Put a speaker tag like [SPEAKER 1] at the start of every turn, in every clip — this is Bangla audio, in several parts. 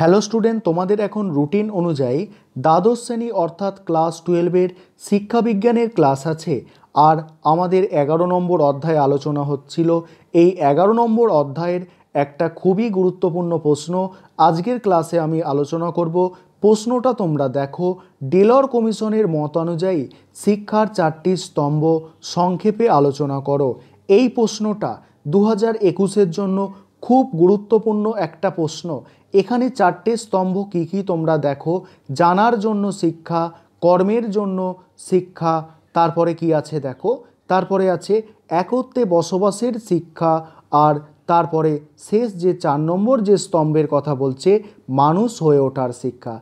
[SPEAKER 1] হ্যালো স্টুডেন্ট তোমাদের এখন রুটিন অনুযায়ী দ্বাদশ শ্রেণী অর্থাৎ ক্লাস টুয়েলভের শিক্ষাবিজ্ঞানের ক্লাস আছে আর আমাদের এগারো নম্বর অধ্যায় আলোচনা হচ্ছিল এই এগারো নম্বর অধ্যায়ের একটা খুবই গুরুত্বপূর্ণ প্রশ্ন আজকের ক্লাসে আমি আলোচনা করব প্রশ্নটা তোমরা দেখো ডেলর কমিশনের মতানুযায়ী শিক্ষার চারটি স্তম্ভ সংক্ষেপে আলোচনা করো এই প্রশ্নটা দু হাজার একুশের জন্য খুব গুরুত্বপূর্ণ একটা প্রশ্ন এখানে চারটে স্তম্ভ কি কি তোমরা দেখো জানার জন্য শিক্ষা কর্মের জন্য শিক্ষা তারপরে কি আছে দেখো তারপরে আছে একত্রে বসবাসের শিক্ষা আর তারপরে শেষ যে চার নম্বর যে স্তম্ভের কথা বলছে মানুষ হয়ে ওঠার শিক্ষা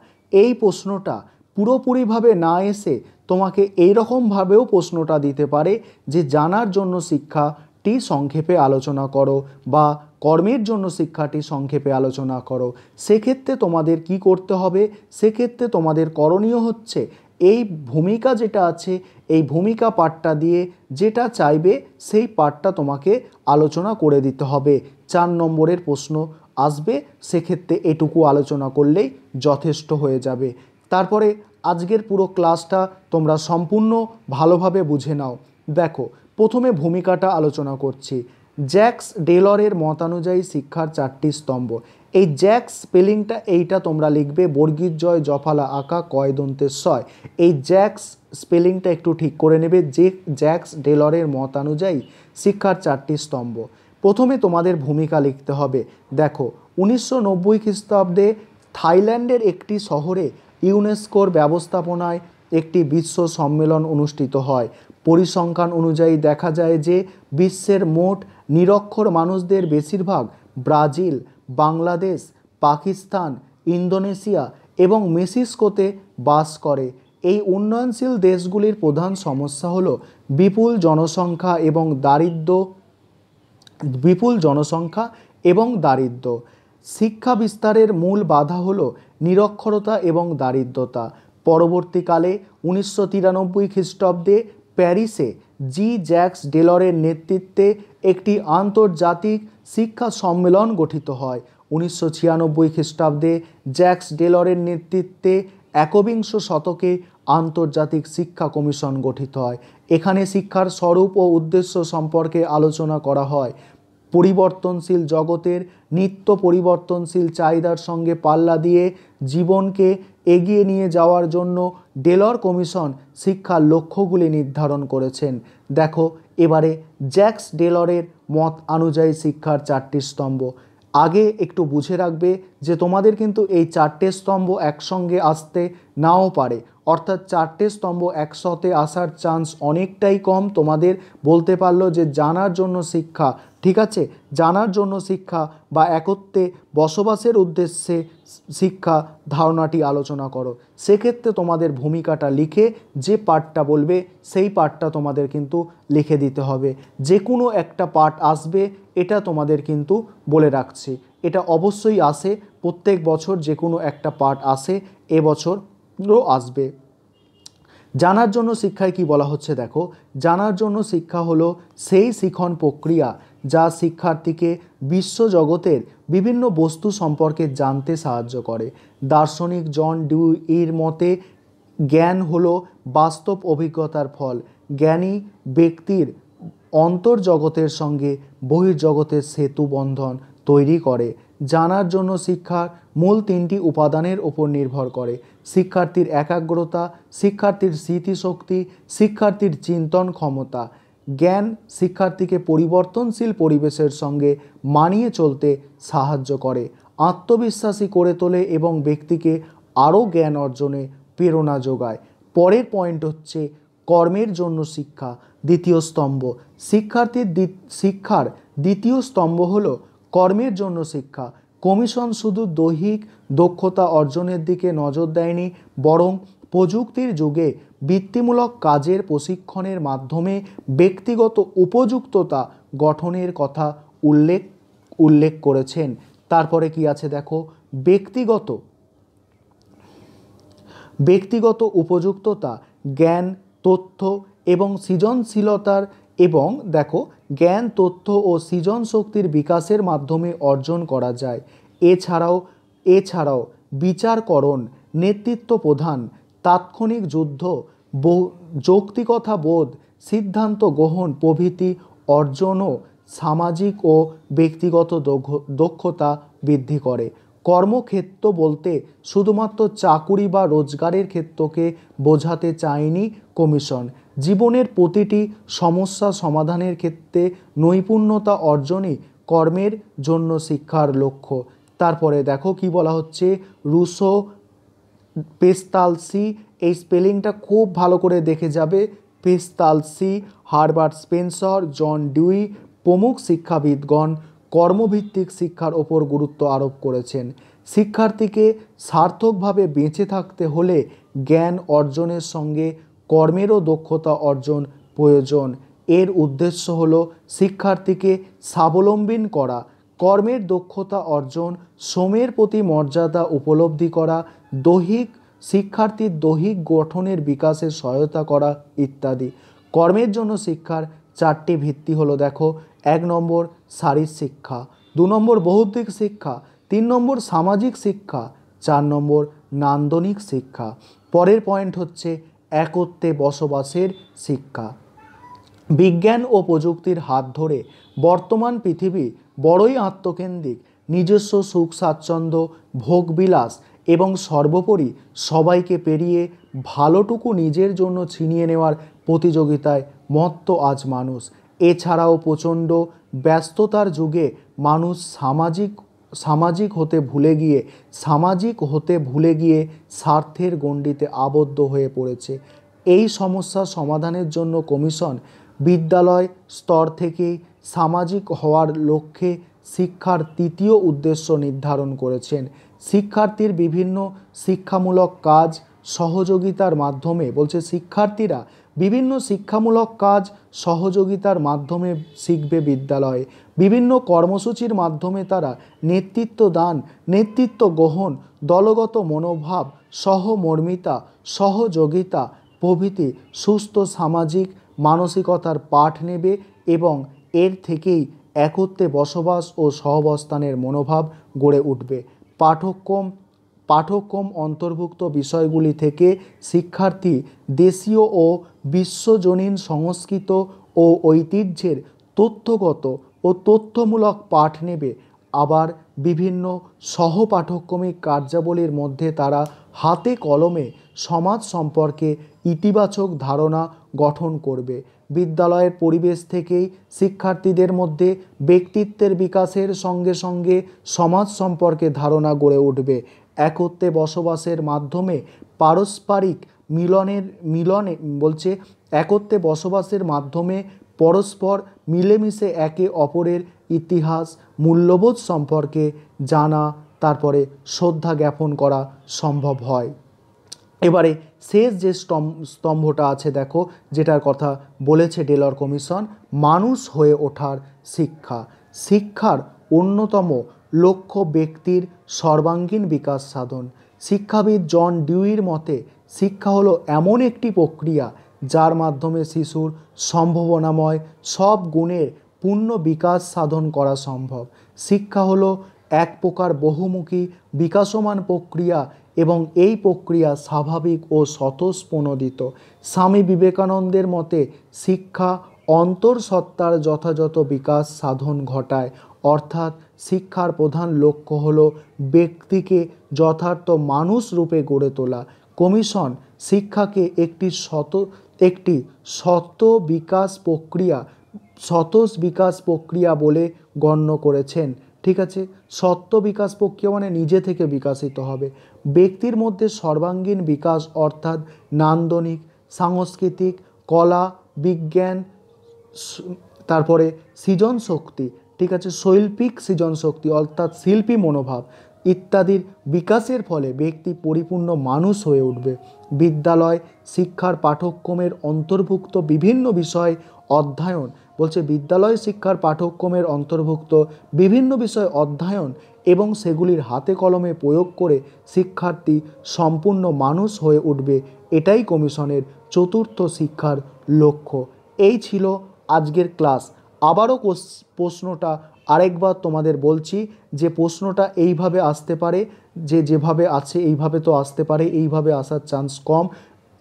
[SPEAKER 1] এই প্রশ্নটা পুরোপুরিভাবে না এসে তোমাকে এইরকমভাবেও প্রশ্নটা দিতে পারে যে জানার জন্য শিক্ষা টি সংক্ষেপে আলোচনা করো বা কর্মের জন্য শিক্ষাটি সংক্ষেপে আলোচনা করো সেক্ষেত্রে তোমাদের কি করতে হবে সেক্ষেত্রে তোমাদের করণীয় হচ্ছে এই ভূমিকা যেটা আছে এই ভূমিকা পাঠটা দিয়ে যেটা চাইবে সেই পাঠটা তোমাকে আলোচনা করে দিতে হবে চার নম্বরের প্রশ্ন আসবে সেক্ষেত্রে এটুকু আলোচনা করলেই যথেষ্ট হয়ে যাবে তারপরে আজকের পুরো ক্লাসটা তোমরা সম্পূর্ণ ভালোভাবে বুঝে নাও দেখো প্রথমে ভূমিকাটা আলোচনা করছি জ্যাক্স ডেলরের মতানুযায়ী শিক্ষার চারটি স্তম্ভ এই জ্যাক্স স্পেলিংটা এইটা তোমরা লিখবে বর্গীর জয় জফালা আঁকা কয়দন্তের সয় এই জ্যাক্স স্পেলিংটা একটু ঠিক করে নেবে যে জ্যাক্স ডেলরের মতানুযায়ী শিক্ষার চারটি স্তম্ভ প্রথমে তোমাদের ভূমিকা লিখতে হবে দেখো উনিশশো নব্বই খ্রিস্টাব্দে থাইল্যান্ডের একটি শহরে ইউনেস্কোর ব্যবস্থাপনায় একটি বিশ্ব সম্মেলন অনুষ্ঠিত হয় পরিসংখ্যান অনুযায়ী দেখা যায় যে বিশ্বের মোট নিরক্ষর মানুষদের বেশিরভাগ ব্রাজিল বাংলাদেশ পাকিস্তান ইন্দোনেশিয়া এবং মেসিসকোতে বাস করে এই উন্নয়নশীল দেশগুলির প্রধান সমস্যা হল বিপুল জনসংখ্যা এবং দারিদ্র বিপুল জনসংখ্যা এবং দারিদ্র শিক্ষা বিস্তারের মূল বাধা হল নিরক্ষরতা এবং দারিদ্রতা পরবর্তীকালে উনিশশো তিরানব্বই খ্রিস্টাব্দে প্যারিসে জি জ্যাক্স ডেলরের নেতৃত্বে একটি আন্তর্জাতিক শিক্ষা সম্মেলন গঠিত হয় উনিশশো ছিয়ানব্বই খ্রিস্টাব্দে জ্যাক্স ডেলরের নেতৃত্বে একবিংশ শতকে আন্তর্জাতিক শিক্ষা কমিশন গঠিত হয় এখানে শিক্ষার স্বরূপ ও উদ্দেশ্য সম্পর্কে আলোচনা করা হয় পরিবর্তনশীল জগতের নিত্য পরিবর্তনশীল চাহিদার সঙ্গে পাল্লা দিয়ে জীবনকে এগিয়ে নিয়ে যাওয়ার জন্য ডেলর কমিশন শিক্ষার লক্ষ্যগুলি নির্ধারণ করেছেন দেখো এবারে জ্যাক্স ডেলরের মত অনুযায়ী শিক্ষার চারটি স্তম্ভ আগে একটু বুঝে রাখবে যে তোমাদের কিন্তু এই চারটে স্তম্ভ একসঙ্গে আসতে নাও পারে অর্থাৎ চারটে স্তম্ভ একসাথে আসার চান্স অনেকটাই কম তোমাদের বলতে পারলো যে জানার জন্য শিক্ষা ঠিক আছে জানার জন্য শিক্ষা বা একত্রে বসবাসের উদ্দেশ্যে শিক্ষা ধারণাটি আলোচনা করো সেক্ষেত্রে তোমাদের ভূমিকাটা লিখে যে পাঠটা বলবে সেই পাঠটা তোমাদের কিন্তু লিখে দিতে হবে যে কোনো একটা পাঠ আসবে এটা তোমাদের কিন্তু বলে রাখছি এটা অবশ্যই আসে প্রত্যেক বছর যে কোনো একটা পাঠ আসে এবছরও আসবে জানার জন্য শিক্ষায় কি বলা হচ্ছে দেখো জানার জন্য শিক্ষা হলো সেই শিখন প্রক্রিয়া যা শিক্ষার্থীকে বিশ্বজগতের বিভিন্ন বস্তু সম্পর্কে জানতে সাহায্য করে দার্শনিক জন ডিউ এর মতে জ্ঞান হল বাস্তব অভিজ্ঞতার ফল জ্ঞানী ব্যক্তির অন্তর্জগতের সঙ্গে বহির্জগতের সেতু বন্ধন তৈরি করে জানার জন্য শিক্ষার মূল তিনটি উপাদানের উপর নির্ভর করে শিক্ষার্থীর একাগ্রতা শিক্ষার্থীর স্মৃতিশক্তি শিক্ষার্থীর চিন্তন ক্ষমতা জ্ঞান শিক্ষার্থীকে পরিবর্তনশীল পরিবেশের সঙ্গে মানিয়ে চলতে সাহায্য করে আত্মবিশ্বাসী করে তোলে এবং ব্যক্তিকে আরও জ্ঞান অর্জনে প্রেরণা যোগায় পরের পয়েন্ট হচ্ছে কর্মের জন্য শিক্ষা দ্বিতীয় স্তম্ভ শিক্ষার্থীর শিক্ষার দ্বিতীয় স্তম্ভ হল কর্মের জন্য শিক্ষা কমিশন শুধু দৈহিক দক্ষতা অর্জনের দিকে নজর দেয়নি বরং প্রযুক্তির যুগে বৃত্তিমূলক কাজের প্রশিক্ষণের মাধ্যমে ব্যক্তিগত উপযুক্ততা গঠনের কথা উল্লেখ উল্লেখ করেছেন তারপরে কি আছে দেখো ব্যক্তিগত ব্যক্তিগত উপযুক্ততা জ্ঞান তথ্য এবং সৃজনশীলতার এবং দেখো জ্ঞান তথ্য ও সৃজন শক্তির বিকাশের মাধ্যমে অর্জন করা যায় এছাড়াও এছাড়াও বিচারকরণ নেতৃত্ব প্রধান তাৎক্ষণিক যুদ্ধ যৌক্তিকতা বোধ সিদ্ধান্ত গ্রহণ প্রভৃতি অর্জনও সামাজিক ও ব্যক্তিগত দক্ষতা বৃদ্ধি করে কর্মক্ষেত্র বলতে শুধুমাত্র চাকুরি বা রোজগারের ক্ষেত্রকে বোঝাতে চায়নি কমিশন জীবনের প্রতিটি সমস্যা সমাধানের ক্ষেত্রে নৈপুণ্যতা অর্জনই কর্মের জন্য শিক্ষার লক্ষ্য তারপরে দেখো কি বলা হচ্ছে রুশো পেস্তালসি এই স্পেলিংটা খুব ভালো করে দেখে যাবে পেস্তালসি হারবার্ট স্পেন্সর জন ডুই প্রমুখ শিক্ষাবিদগণ কর্মভিত্তিক শিক্ষার ওপর গুরুত্ব আরোপ করেছেন শিক্ষার্থীকে সার্থকভাবে বেঁচে থাকতে হলে জ্ঞান অর্জনের সঙ্গে কর্মেরও দক্ষতা অর্জন প্রয়োজন এর উদ্দেশ্য হল শিক্ষার্থীকে স্বাবলম্বী করা কর্মের দক্ষতা অর্জন শ্রমের প্রতি মর্যাদা উপলব্ধি করা দৈহিক শিক্ষার্থীর দৈহিক গঠনের বিকাশে সহায়তা করা ইত্যাদি কর্মের জন্য শিক্ষার চারটি ভিত্তি হলো দেখো এক নম্বর শারীর শিক্ষা দু নম্বর বৌদ্ধিক শিক্ষা তিন নম্বর সামাজিক শিক্ষা চার নম্বর নান্দনিক শিক্ষা পরের পয়েন্ট হচ্ছে একত্রে বসবাসের শিক্ষা বিজ্ঞান ও প্রযুক্তির হাত ধরে বর্তমান পৃথিবী বড়ই আত্মকেন্দ্রিক নিজস্ব সুখ স্বাচ্ছন্দ্য ভোগবিলাস এবং সর্বোপরি সবাইকে পেরিয়ে ভালোটুকু নিজের জন্য ছিনিয়ে নেওয়ার প্রতিযোগিতায় মত্ত আজ মানুষ এছাড়াও প্রচণ্ড ব্যস্ততার যুগে মানুষ সামাজিক সামাজিক হতে ভুলে গিয়ে সামাজিক হতে ভুলে গিয়ে স্বার্থের গণ্ডিতে আবদ্ধ হয়ে পড়েছে এই সমস্যা সমাধানের জন্য কমিশন বিদ্যালয় স্তর থেকেই সামাজিক হওয়ার লক্ষ্যে শিক্ষার তৃতীয় উদ্দেশ্য নির্ধারণ করেছেন শিক্ষার্থীর বিভিন্ন শিক্ষামূলক কাজ সহযোগিতার মাধ্যমে বলছে শিক্ষার্থীরা বিভিন্ন শিক্ষামূলক কাজ সহযোগিতার মাধ্যমে শিখবে বিদ্যালয়ে বিভিন্ন কর্মসূচির মাধ্যমে তারা নেতৃত্ব দান নেতৃত্ব গ্রহণ দলগত মনোভাব সহমর্মিতা সহযোগিতা প্রভৃতি সুস্থ সামাজিক মানসিকতার পাঠ নেবে এবং এর থেকেই একত্রে বসবাস ও সহবস্থানের মনোভাব গড়ে উঠবে পাঠক্রম পাঠক্রম অন্তর্ভুক্ত বিষয়গুলি থেকে শিক্ষার্থী দেশীয় ও বিশ্বজনীন সংস্কৃত ও ঐতিহ্যের তথ্যগত ও তথ্যমূলক পাঠ নেবে আবার বিভিন্ন সহপাঠক্রমিক কার্যাবলীর মধ্যে তারা হাতে কলমে সমাজ সম্পর্কে ইতিবাচক ধারণা গঠন করবে বিদ্যালয়ের পরিবেশ থেকেই শিক্ষার্থীদের মধ্যে ব্যক্তিত্বের বিকাশের সঙ্গে সঙ্গে সমাজ সম্পর্কে ধারণা গড়ে উঠবে একত্রে বসবাসের মাধ্যমে পারস্পরিক মিলনের মিলনে বলছে একত্রে বসবাসের মাধ্যমে পরস্পর মিলেমিশে একে অপরের ইতিহাস মূল্যবোধ সম্পর্কে জানা তারপরে শ্রদ্ধা জ্ঞাপন করা সম্ভব হয় এবারে শেষ যে স্তম্ভটা আছে দেখো যেটার কথা বলেছে ডেলর কমিশন মানুষ হয়ে ওঠার শিক্ষা শিক্ষার অন্যতম লক্ষ্য ব্যক্তির সর্বাঙ্গীন বিকাশ সাধন শিক্ষাবিদ জন ডিউইর মতে শিক্ষা হলো এমন একটি প্রক্রিয়া যার মাধ্যমে শিশুর সম্ভাবনাময় সব গুণের পূর্ণ বিকাশ সাধন করা সম্ভব শিক্ষা হলো এক প্রকার বহুমুখী বিকাশমান প্রক্রিয়া এবং এই প্রক্রিয়া স্বাভাবিক ও স্বতঃস্পনদিত স্বামী বিবেকানন্দের মতে শিক্ষা অন্তর্সত্ত্বার যথাযথ বিকাশ সাধন ঘটায় অর্থাৎ শিক্ষার প্রধান লক্ষ্য হল ব্যক্তিকে যথার্থ মানুষ রূপে গড়ে তোলা কমিশন শিক্ষাকে একটি শত একটি শত বিকাশ প্রক্রিয়া শতস বিকাশ প্রক্রিয়া বলে গণ্য করেছেন ঠিক আছে সত্য বিকাশ প্রক্রিয়া মানে নিজে থেকে বিকাশিত হবে ব্যক্তির মধ্যে সর্বাঙ্গীন বিকাশ অর্থাৎ নান্দনিক সাংস্কৃতিক কলা বিজ্ঞান তারপরে সৃজন শক্তি ঠিক আছে শৈল্পিক সৃজন শক্তি অর্থাৎ শিল্পী মনোভাব ইত্যাদির বিকাশের ফলে ব্যক্তি পরিপূর্ণ মানুষ হয়ে উঠবে বিদ্যালয় শিক্ষার পাঠ্যক্রমের অন্তর্ভুক্ত বিভিন্ন বিষয় অধ্যয়ন বলছে বিদ্যালয় শিক্ষার পাঠ্যক্রমের অন্তর্ভুক্ত বিভিন্ন বিষয় অধ্যয়ন এবং সেগুলির হাতে কলমে প্রয়োগ করে শিক্ষার্থী সম্পূর্ণ মানুষ হয়ে উঠবে এটাই কমিশনের চতুর্থ শিক্ষার লক্ষ্য এই ছিল আজকের ক্লাস আবারও প্রশ্নটা আরেকবার তোমাদের বলছি যে প্রশ্নটা এইভাবে আসতে পারে যে যেভাবে আছে এইভাবে তো আসতে পারে এইভাবে আসার চান্স কম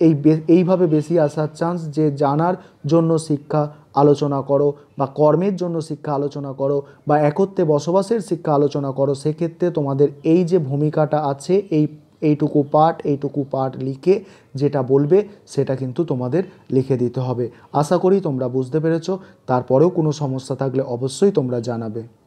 [SPEAKER 1] এই এইভাবে বেশি আসার চান্স যে জানার জন্য শিক্ষা আলোচনা করো বা কর্মের জন্য শিক্ষা আলোচনা করো বা একত্রে বসবাসের শিক্ষা আলোচনা করো সেক্ষেত্রে তোমাদের এই যে ভূমিকাটা আছে এই এইটুকু পাঠ এইটুকু পাঠ লিখে যেটা বলবে সেটা কিন্তু তোমাদের লিখে দিতে হবে আশা করি তোমরা বুঝতে পেরেছ তারপরেও কোনো সমস্যা থাকলে অবশ্যই তোমরা জানাবে